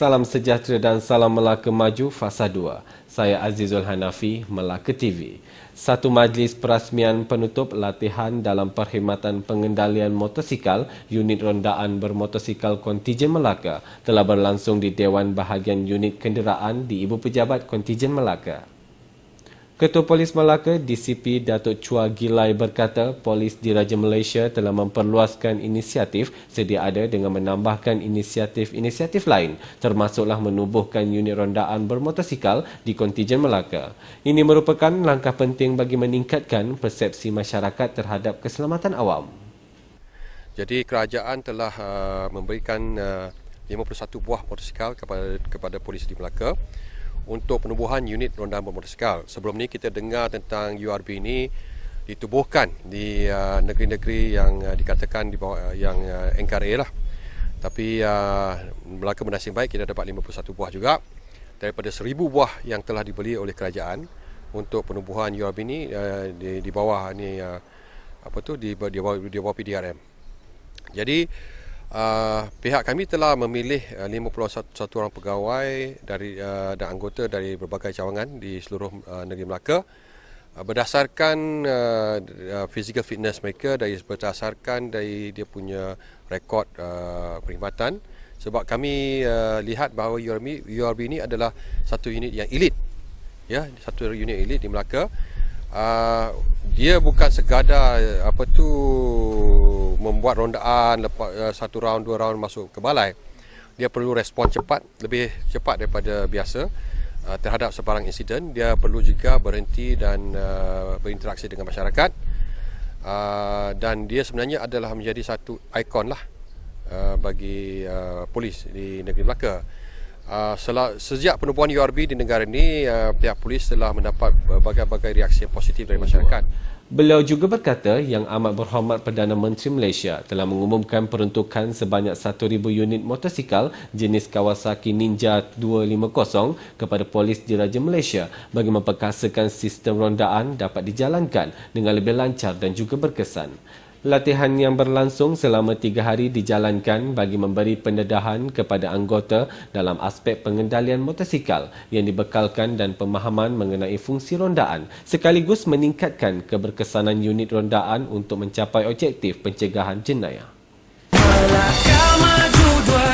Salam sejahtera dan salam Melaka Maju Fasa 2. Saya Azizul Hanafi, Melaka TV. Satu majlis perasmian penutup latihan dalam perkhidmatan pengendalian motosikal unit rondaan bermotosikal kontijen Melaka telah berlangsung di Dewan Bahagian Unit Kenderaan di Ibu Pejabat Kontijen Melaka. Ketua Polis Malaka, DCP Datuk Chua Gilai berkata Polis Diraja Malaysia telah memperluaskan inisiatif sedia ada dengan menambahkan inisiatif-inisiatif lain termasuklah menubuhkan unit rondaan bermotosikal di kontijen Malaka. Ini merupakan langkah penting bagi meningkatkan persepsi masyarakat terhadap keselamatan awam. Jadi kerajaan telah uh, memberikan uh, 51 buah motosikal kepada kepada polis di Melaka untuk penubuhan unit rondaan bermotosikal. Sebelum ni kita dengar tentang URB ini ditubuhkan di uh, negeri-negeri yang uh, dikatakan di bawah uh, yang uh, NKRA lah. Tapi uh, belaka bernasib baik kita dapat 51 buah juga daripada 1000 buah yang telah dibeli oleh kerajaan untuk penubuhan URB ini uh, di di bawah ni uh, apa tu di di bawah di bawah PDRM. Jadi uh, pihak kami telah memilih 51 ah, orang pegawai dari uh, dan anggota dari berbagai cawangan di seluruh uh, negeri Melaka uh, berdasarkan uh, physical fitness mereka dari berdasarkan dari dia punya rekod uh, perkhidmatan sebab kami uh, lihat bahawa URB, URB ini adalah satu unit yang elit ya satu unit elit di Melaka Ah, dia bukan segada apa tu membuat rondaan lepas uh, eh, satu round dua round masuk ke balai dia perlu respon cepat lebih cepat daripada biasa uh, terhadap sebarang insiden dia perlu juga berhenti dan uh, berinteraksi dengan masyarakat uh, dan dia sebenarnya adalah menjadi satu ikon lah uh, bagi uh, polis di negeri Melaka Ah, sejak penubuhan URB di negara ini ah, pihak polis telah mendapat berbagai-bagai ah, reaksi positif dari masyarakat. Beliau juga berkata yang amat berhormat Perdana Menteri Malaysia telah mengumumkan peruntukan sebanyak 1,000 unit motosikal jenis Kawasaki Ninja 250 kepada Polis Diraja Malaysia bagi memperkasakan sistem rondaan dapat dijalankan dengan lebih lancar dan juga berkesan. Latihan yang berlangsung selama tiga hari dijalankan bagi memberi pendedahan kepada anggota dalam aspek pengendalian motosikal yang dibekalkan dan pemahaman mengenai fungsi rondaan sekaligus meningkatkan keberkesanan unit rondaan untuk mencapai objektif pencegahan jenayah. Melaka